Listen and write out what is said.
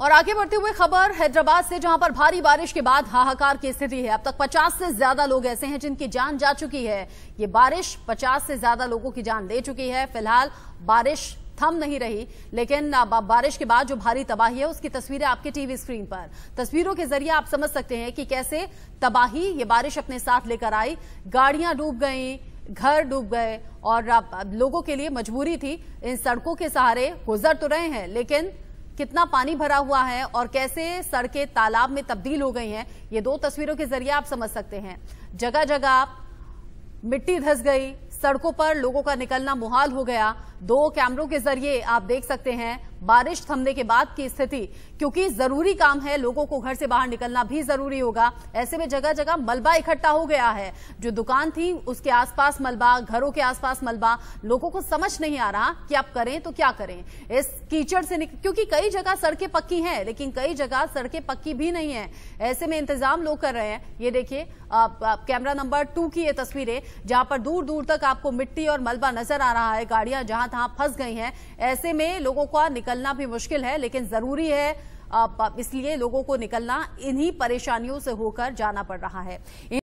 और आगे बढ़ते हुए खबर हैदराबाद से जहां पर भारी बारिश के बाद हाहाकार की स्थिति है अब तक 50 से ज्यादा लोग ऐसे हैं जिनकी जान जा चुकी है ये बारिश 50 से ज्यादा लोगों की जान ले चुकी है फिलहाल बारिश थम नहीं रही लेकिन बारिश के बाद जो भारी तबाही है उसकी तस्वीरें आपके टीवी स्क्रीन पर तस्वीरों के जरिए आप समझ सकते हैं कि कैसे तबाही ये बारिश अपने साथ लेकर आई गाड़ियां डूब गई घर डूब गए और लोगों के लिए मजबूरी थी इन सड़कों के सहारे गुजर तो रहे हैं लेकिन कितना पानी भरा हुआ है और कैसे सड़कें तालाब में तब्दील हो गई हैं ये दो तस्वीरों के जरिए आप समझ सकते हैं जगह जगह मिट्टी धस गई सड़कों पर लोगों का निकलना मुहाल हो गया दो कैमरों के जरिए आप देख सकते हैं बारिश थमने के बाद की स्थिति क्योंकि जरूरी काम है लोगों को घर से बाहर निकलना भी जरूरी होगा ऐसे में जगह जगह मलबा इकट्ठा हो गया है जो दुकान थी उसके आसपास मलबा घरों के आसपास मलबा लोगों को समझ नहीं आ रहा कि आप करें तो क्या करें इस कीचड़ से निक... क्योंकि कई जगह सड़कें पक्की हैं लेकिन कई जगह सड़कें पक्की भी नहीं है ऐसे में इंतजाम लोग कर रहे हैं ये देखिए कैमरा नंबर टू की ये तस्वीरें जहां पर दूर दूर तक आपको मिट्टी और मलबा नजर आ रहा है गाड़ियां जहां तहां फंस गई हैं ऐसे में लोगों का निकलना भी मुश्किल है लेकिन जरूरी है इसलिए लोगों को निकलना इन्हीं परेशानियों से होकर जाना पड़ रहा है